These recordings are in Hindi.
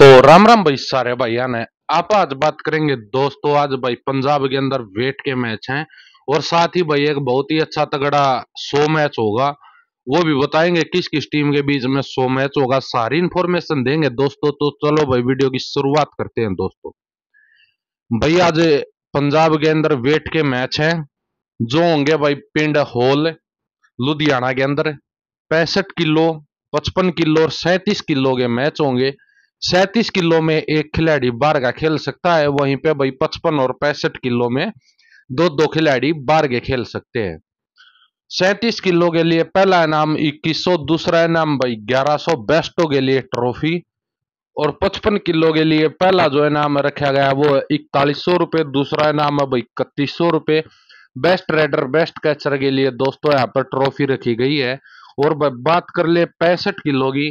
तो राम राम भाई सारे भाई ने आप आज बात करेंगे दोस्तों आज भाई पंजाब के अंदर वेट के मैच हैं और साथ ही भाई एक बहुत ही अच्छा तगड़ा सो मैच होगा वो भी बताएंगे किस किस टीम के बीच में सो मैच होगा सारी इंफॉर्मेशन देंगे दोस्तों तो चलो भाई वीडियो की शुरुआत करते हैं दोस्तों भाई आज पंजाब के अंदर वेट के मैच है जो होंगे भाई पिंड होल लुधियाना के अंदर पैंसठ किलो पचपन किलो और सैंतीस किलो के मैच होंगे सैंतीस किलो में एक खिलाड़ी बारगा का खेल सकता है वहीं पे भाई पचपन और पैंसठ किलो में दो दो खिलाड़ी बारगे के खेल सकते हैं सैंतीस किलो के लिए पहला इनाम इक्कीस सौ दूसरा इनाम भाई ग्यारह सौ बेस्टो के लिए ट्रॉफी और पचपन किलो के लिए पहला जो इनाम रखा गया वो इकतालीस सौ रुपये दूसरा इनाम है भाई इकतीस सौ रुपये बेस्ट रेडर बेस्ट कैचर के लिए दोस्तों यहाँ पर ट्रॉफी रखी गई है और बात कर ले पैंसठ किलो की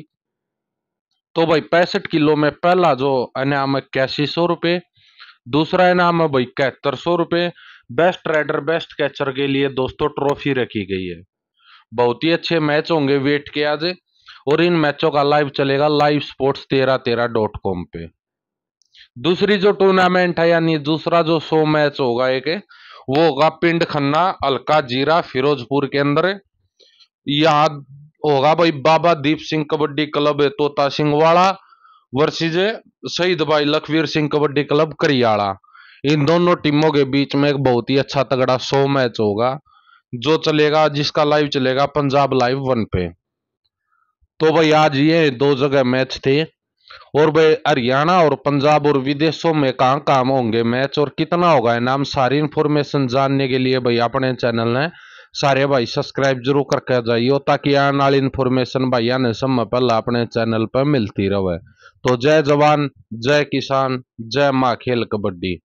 तो भाई पैंसठ किलो में पहला जो इनाम है इक्यासी सौ रुपये दूसरा इनाम है भाई इकहत्तर सौ रुपये बेस्ट राइडर बेस्ट कैचर के लिए दोस्तों ट्रॉफी रखी गई है बहुत ही अच्छे मैच होंगे वेट के आज और इन मैचों का लाइव चलेगा लाइव स्पोर्ट्स तेरा तेरा डॉट कॉम पे दूसरी जो टूर्नामेंट है यानी दूसरा जो शो मैच होगा एक वो होगा पिंड खन्ना अलका जीरा फिरोजपुर के अंदर यहाँ होगा भाई बाबा दीप सिंह कबड्डी क्लब है तोता सिंह वाला वर्सेज शहीद भाई लखवीर सिंह कबड्डी क्लब करियाड़ा इन दोनों टीमों के बीच में एक बहुत ही अच्छा तगड़ा शो मैच होगा जो चलेगा जिसका लाइव चलेगा पंजाब लाइव वन पे तो भाई आज ये दो जगह मैच थे और भाई हरियाणा और पंजाब और विदेशों में कहाँ काम होंगे मैच और कितना होगा इनाम सारी इन्फॉर्मेशन जानने के लिए भाई अपने चैनल ने सारे भाई सब्सक्राइब जरूर करके जाइयो ताकि आने वाली इन्फॉर्मेशन भाई आने समय पहले अपने चैनल पर मिलती रहे तो जय जवान जय किसान जय माँ खेल कबड्डी